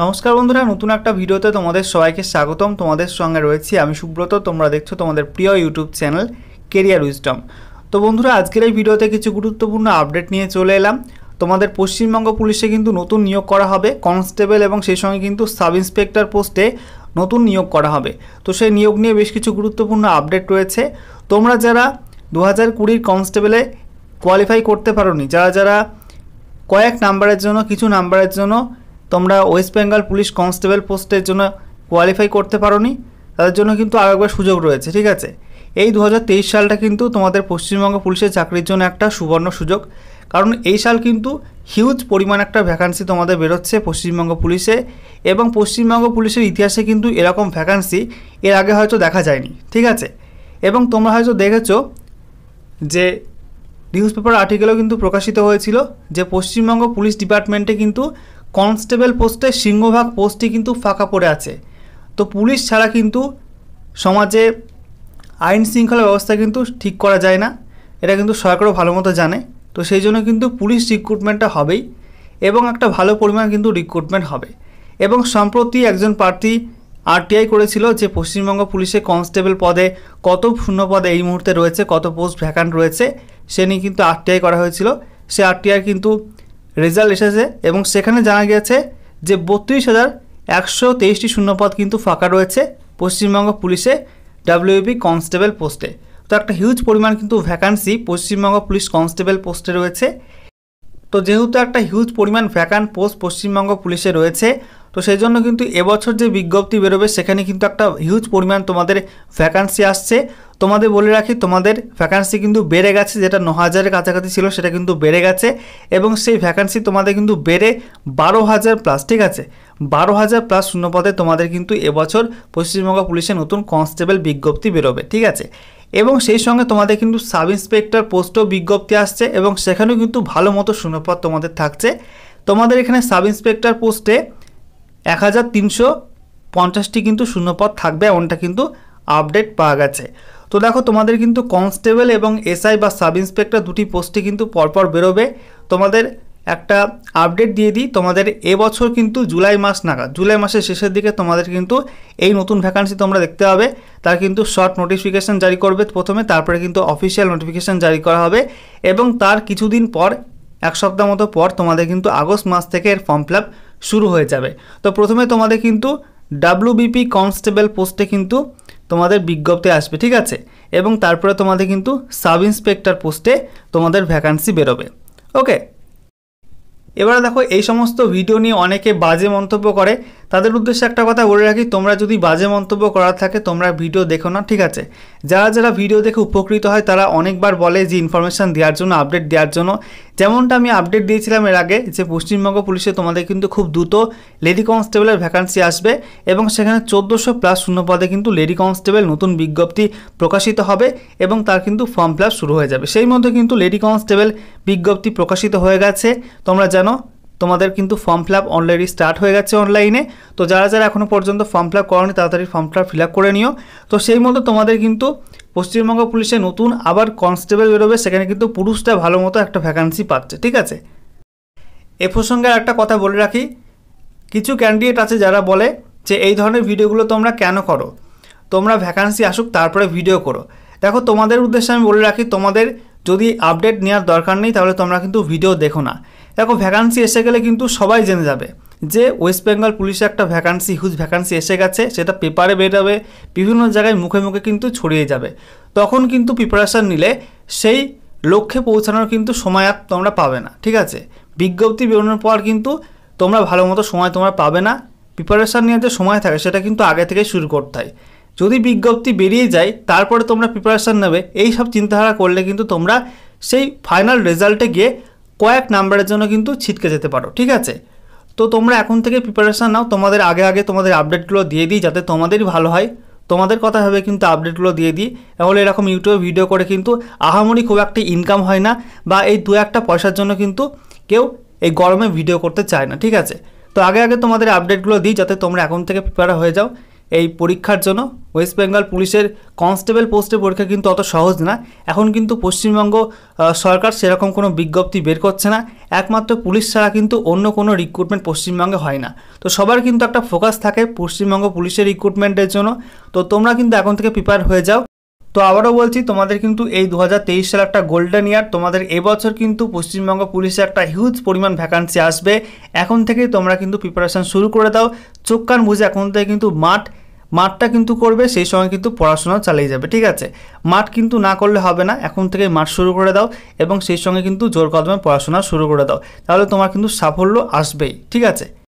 নমস্কার বন্ধুরা নতুন একটা ভিডিওতে তোমাদের সবাইকে স্বাগতম তোমাদের সঙ্গে রয়েছি আমি সুব্রত তোমরা দেখছো তোমাদের প্রিয় ইউটিউব চ্যানেল কেরিয়ার উইস্টম তো বন্ধুরা আজকের এই ভিডিওতে কিছু গুরুত্বপূর্ণ আপডেট নিয়ে চলে এলাম তোমাদের পশ্চিমবঙ্গ পুলিশে কিন্তু নতুন নিয়োগ করা হবে কনস্টেবল এবং সেই সঙ্গে কিন্তু সাব ইন্সপেক্টর পোস্টে নতুন নিয়োগ করা হবে তো সেই নিয়োগ নিয়ে বেশ কিছু গুরুত্বপূর্ণ আপডেট রয়েছে তোমরা যারা দু হাজার কুড়ির কনস্টেবলে কোয়ালিফাই করতে পারোনি যারা যারা কয়েক নাম্বারের জন্য কিছু নাম্বারের জন্য তোমরা ওয়েস্ট বেঙ্গল পুলিশ কনস্টেবল পোস্টের জন্য কোয়ালিফাই করতে পারো নি তাদের জন্য কিন্তু আরও একবার সুযোগ রয়েছে ঠিক আছে এই দু সালটা কিন্তু তোমাদের পশ্চিমবঙ্গ পুলিশের চাকরির জন্য একটা সুবর্ণ সুযোগ কারণ এই সাল কিন্তু হিউজ পরিমাণ একটা ভ্যাকান্সি তোমাদের বেরোচ্ছে পশ্চিমবঙ্গ পুলিশে এবং পশ্চিমবঙ্গ পুলিশের ইতিহাসে কিন্তু এরকম ভ্যাকান্সি এর আগে হয়তো দেখা যায়নি ঠিক আছে এবং তোমরা হয়তো দেখেছো যে নিউজ পেপার আর্টিকেলও কিন্তু প্রকাশিত হয়েছিল যে পশ্চিমবঙ্গ পুলিশ ডিপার্টমেন্টে কিন্তু কনস্টেবল পোস্টে সিংহভাগ পোস্টই কিন্তু ফাঁকা পড়ে আছে তো পুলিশ ছাড়া কিন্তু সমাজে আইন শৃঙ্খলা ব্যবস্থা কিন্তু ঠিক করা যায় না এটা কিন্তু সরকারও ভালো মতো জানে তো সেই জন্য কিন্তু পুলিশ রিক্রুটমেন্টটা হবেই এবং একটা ভালো পরিমাণ কিন্তু রিক্রুটমেন্ট হবে এবং সম্প্রতি একজন প্রার্থী আরটিআই করেছিল যে পশ্চিমবঙ্গ পুলিশে কনস্টেবল পদে কত শূন্য পদে এই মুহূর্তে রয়েছে কত পোস্ট ভ্যাকান্ট রয়েছে সে নিয়ে কিন্তু আরটিআই করা হয়েছিল সে আরটিআই কিন্তু রেজাল্ট এসেছে এবং সেখানে জানা গিয়েছে যে বত্রিশ হাজার একশো তেইশটি শূন্যপদ কিন্তু ফাঁকা রয়েছে পশ্চিমবঙ্গ পুলিশে ডাব্লিউবি কনস্টেবল পোস্টে তো একটা হিউজ পরিমাণ কিন্তু ভ্যাকান্সি পশ্চিমবঙ্গ পুলিশ কনস্টেবল পোস্টে রয়েছে তো যেহেতু একটা হিউজ পরিমাণ ভ্যাকান্ট পোস্ট পশ্চিমবঙ্গ পুলিশে রয়েছে তো সেই জন্য কিন্তু এবছর যে বিজ্ঞপ্তি বেরোবে সেখানে কিন্তু একটা হিউজ পরিমাণ তোমাদের ভ্যাকান্সি আসছে তোমাদের বলে রাখি তোমাদের ভ্যাকান্সি কিন্তু বেড়ে গেছে যেটা ন হাজারের কাছাকাছি ছিল সেটা কিন্তু বেড়ে গেছে এবং সেই ভ্যাকান্সি তোমাদের কিন্তু বেড়ে বারো হাজার প্লাস ঠিক আছে বারো হাজার প্লাস শূন্যপদে তোমাদের কিন্তু এবছর পশ্চিমবঙ্গ পুলিশের নতুন কনস্টেবল বিজ্ঞপ্তি বেরোবে ঠিক আছে এবং সেই সঙ্গে তোমাদের কিন্তু সাব ইন্সপেক্টর পোস্টও বিজ্ঞপ্তি আসছে এবং সেখানেও কিন্তু ভালো মতো শূন্যপদ তোমাদের থাকছে তোমাদের এখানে সাব ইন্সপেক্টর পোস্টে এক হাজার তিনশো পঞ্চাশটি কিন্তু শূন্যপদ থাকবে এমনটা কিন্তু আপডেট পাওয়া গেছে তো দেখো তোমাদের কিন্তু কনস্টেবল এবং এসআই বা সাব ইন্সপেক্টর দুটি পোস্টে কিন্তু পরপর বেরোবে তোমাদের একটা আপডেট দিয়ে দিই তোমাদের এবছর কিন্তু জুলাই মাস নাগাদ জুলাই মাসের শেষের দিকে তোমাদের কিন্তু এই নতুন ভ্যাকান্সি তোমরা দেখতে পাবে তার কিন্তু শর্ট নোটিফিকেশান জারি করবে প্রথমে তারপরে কিন্তু অফিসিয়াল নোটিফিকেশান জারি করা হবে এবং তার কিছুদিন পর এক সপ্তাহ মতো পর তোমাদের কিন্তু আগস্ট মাস থেকে এর ফর্ম ফিল শুরু হয়ে যাবে তো প্রথমে তোমাদের কিন্তু ডাব্লিউবিপি কনস্টেবল পোস্টে কিন্তু তোমাদের বিজ্ঞপ্তি আসবে ঠিক আছে এবং তারপরে তোমাদের কিন্তু সাব ইন্সপেক্টর পোস্টে তোমাদের ভ্যাকান্সি বেরোবে ওকে এবার দেখো এই সমস্ত ভিডিও নিয়ে অনেকে বাজে মন্তব্য করে তাদের উদ্দেশ্যে একটা কথা বলে রাখি তোমরা যদি বাজে মন্তব্য করার থাকে তোমরা ভিডিও দেখো না ঠিক আছে যারা যারা ভিডিও দেখে উপকৃত হয় তারা অনেকবার বলে যে ইনফরমেশান দেওয়ার জন্য আপডেট দেওয়ার জন্য যেমনটা আমি আপডেট দিয়েছিলাম এর আগে যে পশ্চিমবঙ্গ পুলিশে তোমাদের কিন্তু খুব দ্রুত লেডি কনস্টেবলের ভ্যাকান্সি আসবে এবং সেখানে চোদ্দোশো প্লাস শূন্য পদে কিন্তু লেডি কনস্টেবল নতুন বিজ্ঞপ্তি প্রকাশিত হবে এবং তার কিন্তু ফর্ম ফিল শুরু হয়ে যাবে সেই মধ্যে কিন্তু লেডি কনস্টেবল বিজ্ঞপ্তি প্রকাশিত হয়ে গেছে তোমরা জানো তোমাদের কিন্তু form fill up already start হয়ে গেছে অনলাইনে তো যারা যারা এখনও পর্যন্ত ফর্ম ফিল আপ করেনি তাড়াতাড়ি form fill up fill up করে নিও তো সেই মতো তোমাদের কিন্তু পশ্চিমবঙ্গ পুলিশে নতুন আবার কনস্টেবল বেরোবে সেখানে কিন্তু পুরুষটা ভালো মতো একটা ভ্যাকান্সি পাচ্ছে ঠিক আছে এ প্রসঙ্গে একটা কথা বলে রাখি কিছু ক্যান্ডিডেট আছে যারা বলে যে এই ধরনের ভিডিওগুলো তোমরা কেন করো তোমরা ভ্যাকান্সি আসুক তারপরে ভিডিও করো দেখো তোমাদের উদ্দেশ্যে আমি বলে রাখি তোমাদের যদি আপডেট নেওয়ার দরকার নেই তাহলে তোমরা কিন্তু ভিডিও দেখো না দেখো ভ্যাকান্সি এসে গেলে কিন্তু সবাই জেনে যাবে যে ওয়েস্ট বেঙ্গল পুলিশে একটা ভ্যাকান্সি হিউজ ভ্যাকান্সি এসে গেছে সেটা পেপারে বেরোবে বিভিন্ন জায়গায় মুখে মুখে কিন্তু ছড়িয়ে যাবে তখন কিন্তু প্রিপারেশান নিলে সেই লক্ষ্যে পৌঁছানোর কিন্তু সময় আর তোমরা পাবে না ঠিক আছে বিজ্ঞপ্তি বেরোনোর পর কিন্তু তোমরা ভালো মতো সময় তোমরা পাবে না প্রিপারেশান নিয়ে যে সময় থাকে সেটা কিন্তু আগে থেকে শুরু করতে হয় যদি বিজ্ঞপ্তি বেরিয়ে যায় তারপরে তোমরা প্রিপারেশান নেবে এই সব চিন্তাধারা করলে কিন্তু তোমরা সেই ফাইনাল রেজাল্টে গিয়ে কয়েক নাম্বারের জন্য কিন্তু ছিটকে যেতে পারো ঠিক আছে তো তোমরা এখন থেকে প্রিপারেশান নাও তোমাদের আগে আগে তোমাদের আপডেটগুলো দিয়ে দিই যাতে তোমাদেরই ভালো হয় তোমাদের কথা হবে কিন্তু আপডেটগুলো দিয়ে দিই তাহলে এরকম ইউটিউবে ভিডিও করে কিন্তু আহামরি খুব একটা ইনকাম হয় না বা এই দু একটা পয়সার জন্য কিন্তু কেউ এই গরমে ভিডিও করতে চায় না ঠিক আছে তো আগে আগে তোমাদের আপডেটগুলো দিই যাতে তোমরা এখন থেকে প্রিপেয়ার হয়ে যাও এই পরীক্ষার জন্য ওয়েস্ট বেঙ্গল পুলিশের কনস্টেবল পোস্টে পরীক্ষা কিন্তু অত সহজ না এখন কিন্তু পশ্চিমবঙ্গ সরকার সেরকম কোনো বিজ্ঞপ্তি বের করছে না একমাত্র পুলিশ ছাড়া কিন্তু অন্য কোনো রিক্রুটমেন্ট পশ্চিমবঙ্গে হয় না তো সবার কিন্তু একটা ফোকাস থাকে পশ্চিমবঙ্গ পুলিশের রিক্রুটমেন্টের জন্য তো তোমরা কিন্তু এখন থেকে প্রিপেয়ার হয়ে যাও তো আবারও বলছি তোমাদের কিন্তু এই দু সালের একটা গোল্ডেন ইয়ার তোমাদের এবছর কিন্তু পশ্চিমবঙ্গ পুলিশে একটা হিউজ পরিমাণ ভ্যাকান্সি আসবে এখন থেকেই তোমরা কিন্তু প্রিপারেশান শুরু করে দাও চোখ কান বুঝে এখন থেকে কিন্তু মাঠ মাঠটা কিন্তু করবে সেই সময় কিন্তু পড়াশোনা চালিয়ে যাবে ঠিক আছে মাঠ কিন্তু না করলে হবে না এখন থেকে মাঠ শুরু করে দাও এবং সেই সঙ্গে কিন্তু জোর কদমে পড়াশোনা শুরু করে দাও তাহলে তোমার কিন্তু সাফল্য আসবেই ঠিক আছে